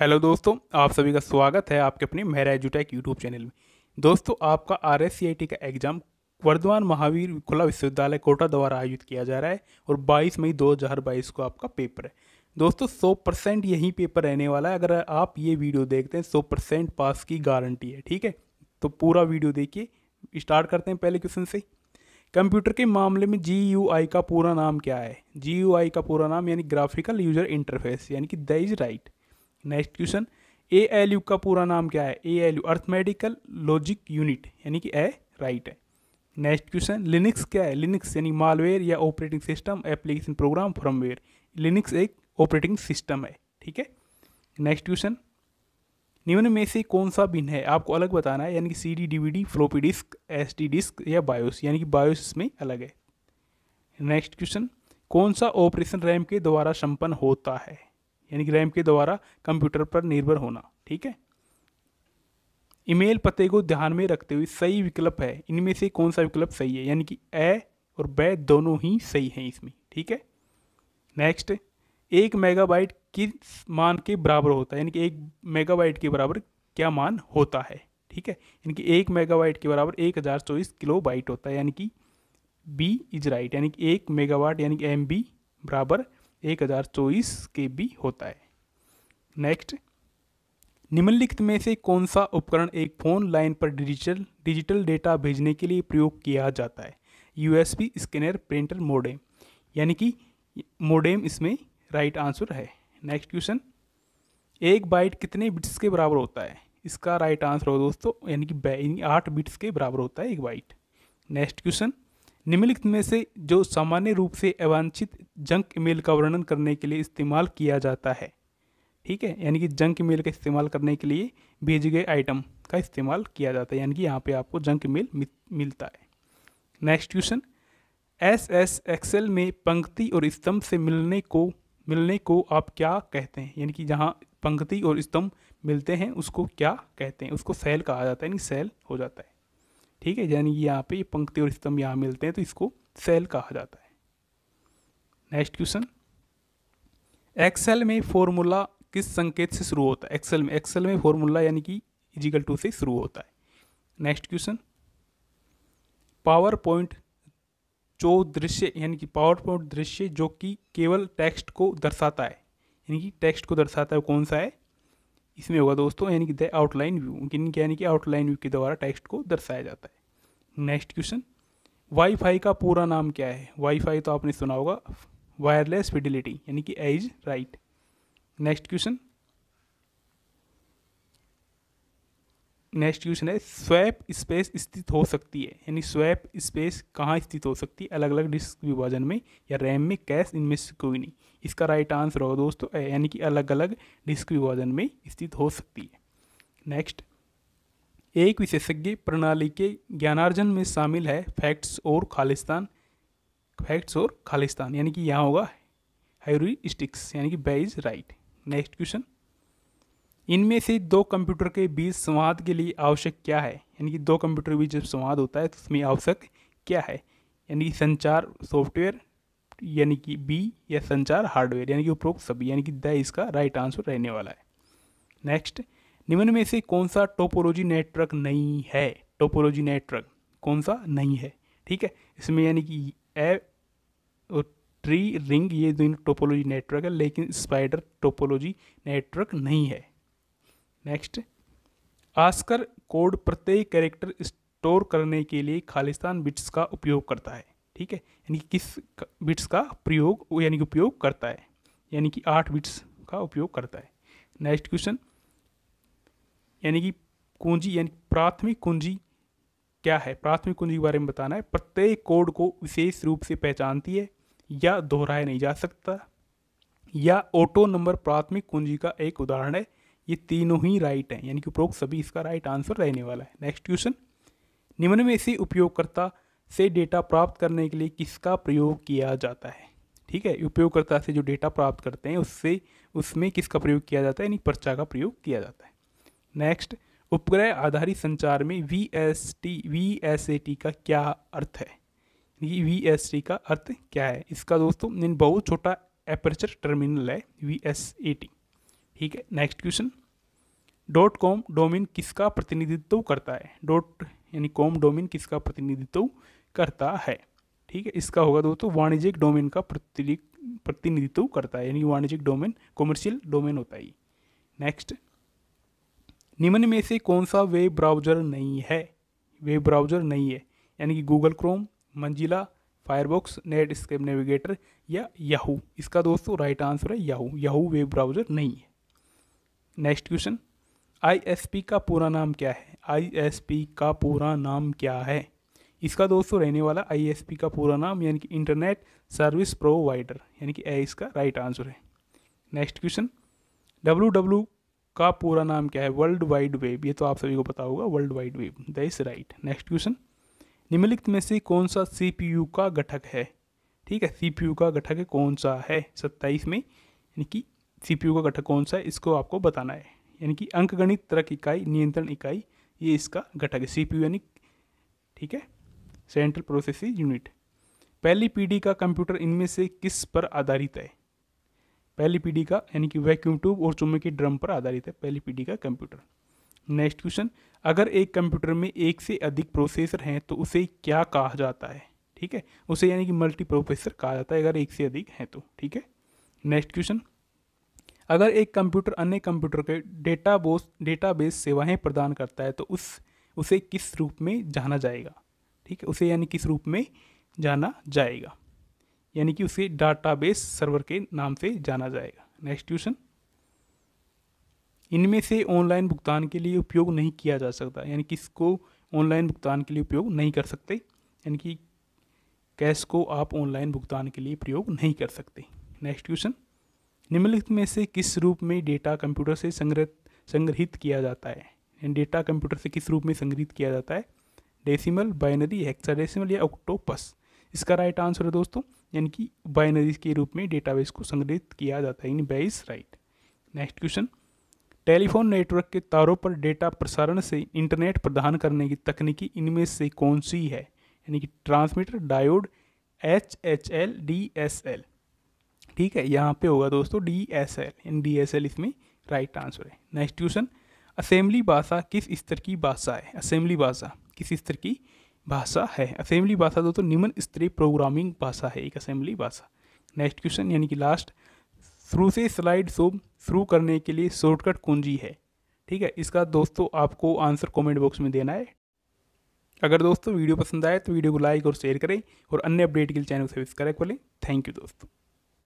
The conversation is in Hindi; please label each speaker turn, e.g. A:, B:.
A: हेलो दोस्तों आप सभी का स्वागत है आपके अपने मेरा एजुटेक यूट्यूब चैनल में दोस्तों आपका आर का एग्ज़ाम वर्धमान महावीर खुला विश्वविद्यालय कोटा द्वारा आयोजित किया जा रहा है और 22 मई 2022 को आपका पेपर है दोस्तों 100 परसेंट यही पेपर रहने वाला है अगर आप ये वीडियो देखते हैं सौ परसेंट पास की गारंटी है ठीक है तो पूरा वीडियो देखिए स्टार्ट करते हैं पहले क्वेश्चन से कंप्यूटर के मामले में जी का पूरा नाम क्या है जी का पूरा नाम यानी ग्राफिकल यूजर इंटरफेस यानी कि the is right next question A L U का पूरा नाम क्या है A L U arithmetical logic unit यानी कि ए राइट है नेक्स्ट क्वेश्चन लिनिक्स क्या है लिनिक्स यानी मालवेयर या operating system application program firmware Linux एक ऑपरेटिंग सिस्टम है ठीक है नेक्स्ट क्वेश्चन निम्न में से कौन सा बिन है आपको अलग बताना है यानी कि C D D V D floppy disk S D disk या बायोस यानी कि बायोस इसमें अलग है नेक्स्ट क्वेश्चन कौन सा ऑपरेशन रैम के द्वारा संपन्न होता है यानी कि रैम के द्वारा कंप्यूटर पर निर्भर होना ठीक है ईमेल पते को ध्यान में रखते हुए सही विकल्प है इनमें से कौन सा विकल्प सही है यानी कि ए और ब दोनों ही सही हैं इसमें ठीक है नेक्स्ट एक मेगाबाइट किस मान के बराबर होता है यानी कि एक मेगाबाइट के बराबर क्या मान होता है ठीक है यानी कि एक मेगाबाइट के बराबर एक हज़ार चौबीस किलो बाइट होता है यानी कि बी इज राइट यानी कि एक मेगावाट यानी कि एम बी बराबर एक हज़ार चौबीस के बी होता है नेक्स्ट निम्नलिखित में से कौन सा उपकरण एक फ़ोन लाइन पर डिजिटल डिजिटल डेटा भेजने के लिए प्रयोग किया जाता है यूएसबी स्कैनर प्रिंटर मोडेम यानी कि मोडेम इसमें राइट आंसर है नेक्स्ट क्वेश्चन एक बाइट कितने बिट्स के बराबर होता है इसका राइट आंसर हो दोस्तों यानी कि आठ बिट्स के बराबर होता है एक बाइट नेक्स्ट क्वेश्चन निम्नलिखित में से जो सामान्य रूप से अवांछित जंक ईमेल का वर्णन करने के लिए इस्तेमाल किया जाता है ठीक है यानी कि जंक ईमेल का इस्तेमाल करने के लिए भेजे गए आइटम का इस्तेमाल किया जाता है यानी कि यहाँ पे आपको जंक ईमेल मिलता है next question S S Excel में पंक्ति और स्तंभ से मिलने को मिलने को आप क्या कहते हैं यानी कि जहाँ पंक्ति और स्तंभ मिलते हैं उसको क्या कहते हैं उसको सेल कहा जाता है यानी सेल हो जाता है ठीक है यानी यहाँ पे ये पंक्ति और स्तंभ यहाँ मिलते हैं तो इसको सेल कहा जाता है नेक्स्ट क्वेश्चन एक्सेल में फॉर्मूला किस संकेत से शुरू होता है एक्सेल में एक्सेल में फॉर्मूला यानी कि इजिकल टू से शुरू होता है नेक्स्ट क्वेश्चन पावर पॉइंट जो दृश्य यानी कि पावर पॉइंट दृश्य जो कि केवल टेक्स्ट को दर्शाता है यानी कि टेक्स्ट को दर्शाता है कौन सा है इसमें होगा दोस्तों यानी कि द आउटलाइन व्यू यानी कि आउटलाइन व्यू के द्वारा टेक्स्ट को दर्शाया जाता है नेक्स्ट क्वेश्चन वाईफाई का पूरा नाम क्या है वाईफाई तो आपने सुना होगा वायरलेस फिडिलिटी यानी कि एज right next question next question है स्वैप स्पेस स्थित हो सकती है यानी स्वैप स्पेस कहाँ स्थित हो सकती है अलग अलग डिस्क विभाजन में या रैम में कैश इनमें से कोई नहीं इसका राइट आंसर होगा दोस्तों यानी कि अलग अलग डिस्क विभाजन में स्थित हो सकती है नेक्स्ट एक विशेषज्ञ प्रणाली के ज्ञानार्जन में शामिल है फैक्ट्स और खालिस्तान फैक्ट्स और खालिस्तान यानी कि यहाँ होगा हेरिस्टिक्स यानी कि बेज राइट नेक्स्ट क्वेश्चन इनमें से दो कंप्यूटर के बीच संवाद के लिए आवश्यक क्या है यानी कि दो कंप्यूटर के बीच जब संवाद होता है तो उसमें आवश्यक क्या है यानी कि संचार सॉफ्टवेयर यानी कि बी या संचार हार्डवेयर यानी कि उपरोक्त सभी यानी कि द इसका राइट आंसर रहने वाला है नेक्स्ट निम्न में से कौन सा टोपोलॉजी नेटवर्क नहीं है टोपोलॉजी नेटवर्क कौन सा नहीं है ठीक है इसमें यानी कि ए और ट्री रिंग ये दोनों टोपोलॉजी नेटवर्क है लेकिन स्पाइडर टोपोलॉजी नेटवर्क नहीं है नेक्स्ट आस्कर कोड प्रत्येक कैरेक्टर स्टोर करने के लिए खालिस्तान बिट्स का उपयोग करता है ठीक है यानी कि किस बिट्स का प्रयोग यानी कि उपयोग करता है यानी कि आठ बिट्स का उपयोग करता है नेक्स्ट क्वेश्चन यानी कि कुंजी यानी प्राथमिक कुंजी क्या है प्राथमिक कुंजी के बारे में बताना है प्रत्येक कोड को विशेष रूप से पहचानती है या दोहराया नहीं जा सकता या ऑटो नंबर प्राथमिक कुंजी का एक उदाहरण है ये तीनों ही राइट हैं यानी कि उपरोक्त सभी इसका राइट आंसर रहने वाला है नेक्स्ट क्वेश्चन निम्न में से उपयोगकर्ता से डेटा प्राप्त करने के लिए किसका प्रयोग किया जाता है ठीक है उपयोगकर्ता से जो डेटा प्राप्त करते हैं उससे उसमें किसका प्रयोग किया जाता है यानी पर्चा का प्रयोग किया जाता है नेक्स्ट उपग्रह आधारित संचार में V S T V S A T का क्या अर्थ है वी एस टी का अर्थ क्या है इसका दोस्तों बहुत छोटा एपर्चर टर्मिनल है वी एस ए टी ठीक है next question dot com domain किसका प्रतिनिधित्व करता है डॉट यानी कॉम डोमिन किसका प्रतिनिधित्व करता है ठीक है इसका होगा दोस्तों वाणिज्यिक डोमेन का प्रतिनिधित्व करता है यानी वाणिज्यिक डोमेन कॉमर्शियल डोमेन होता है नेक्स्ट निम्न में से कौन सा वेब ब्राउजर नहीं है वेब ब्राउजर नहीं है यानी कि Google Chrome Mozilla Firefox Netscape Navigator या याहू इसका दोस्तों राइट आंसर है याहू याहू वेब ब्राउजर नहीं है नेक्स्ट क्वेश्चन आईएसपी का पूरा नाम क्या है आईएसपी का पूरा नाम क्या है इसका दोस्तों रहने वाला आईएसपी का पूरा नाम यानी कि इंटरनेट सर्विस प्रोवाइडर यानी कि ए इसका राइट आंसर है नेक्स्ट क्वेश्चन डब्लू डब्ल्यू का पूरा नाम क्या है वर्ल्ड वाइड वेब ये तो आप सभी को पता होगा world wide web the is right next question निम्नलिखित में से कौन सा सी का घटक है ठीक है सी का घटक कौन सा है सत्ताईस में यानी कि सीपीयू का घटक कौन सा है इसको आपको बताना है यानी कि अंकगणित तरक इकाई नियंत्रण इकाई ये इसका घटक है सीपीयू यानी ठीक है सेंट्रल प्रोसेसिंग यूनिट पहली पीढ़ी का कंप्यूटर इनमें से किस पर आधारित है पहली पीढ़ी का यानी कि वैक्यूम ट्यूब और चुम्बे के ड्रम पर आधारित है पहली पीढ़ी का कंप्यूटर नेक्स्ट क्वेश्चन अगर एक कंप्यूटर में एक से अधिक प्रोसेसर हैं तो उसे क्या कहा जाता है ठीक है उसे यानी कि मल्टी प्रोसेसर कहा जाता है अगर एक से अधिक हैं तो ठीक है नेक्स्ट क्वेश्चन अगर एक कंप्यूटर अन्य कंप्यूटर के डेटाबोस डेटाबेस सेवाएं प्रदान करता है तो उस उसे किस रूप में जाना जाएगा ठीक है उसे यानी किस रूप में जाना जाएगा यानी कि उसे डाटाबेस सर्वर के नाम से जाना जाएगा नेक्स्ट क्वेश्चन इनमें से ऑनलाइन भुगतान के लिए उपयोग नहीं किया जा सकता यानी किसको ऑनलाइन भुगतान के लिए उपयोग नहीं कर सकते यानी कि कैश को आप ऑनलाइन भुगतान के लिए प्रयोग नहीं कर सकते नेक्स्ट क्वेश्चन निम्नलिखित में से किस रूप में डेटा कंप्यूटर से संग्रहित संग्रहित किया जाता है डेटा कंप्यूटर से किस रूप में संग्रहित किया जाता है डेसिमल बाइनरी हेक्साडेसिमल या ऑक्टोपस इसका राइट आंसर है दोस्तों यानी कि बाइनरी के रूप में डेटाबेस को संग्रहित किया जाता है यानी base right next question telephone network के तारों पर डेटा प्रसारण से इंटरनेट प्रदान करने की तकनीकी इनमें से कौन सी है यानी कि transmitter diode H H L D S L ठीक है यहाँ पे होगा दोस्तों डी एस एल इन डी एस एल इसमें राइट आंसर है नेक्स्ट क्वेश्चन असेंबली भाषा किस स्तर की भाषा है असेंबली भाषा किस स्तर की भाषा है असेंबली भाषा दोस्तों निम्न स्तरीय प्रोग्रामिंग भाषा है एक असेंबली भाषा नेक्स्ट क्वेश्चन यानी कि लास्ट शुरू से स्लाइड शो शुरू करने के लिए शॉर्टकट कुंजी है ठीक है इसका दोस्तों आपको आंसर कमेंट बॉक्स में देना है अगर दोस्तों वीडियो पसंद आए तो वीडियो को लाइक और शेयर करें और अन्य अपडेट के लिए चैनल को सब्सक्राइब करें थैंक यू दोस्तों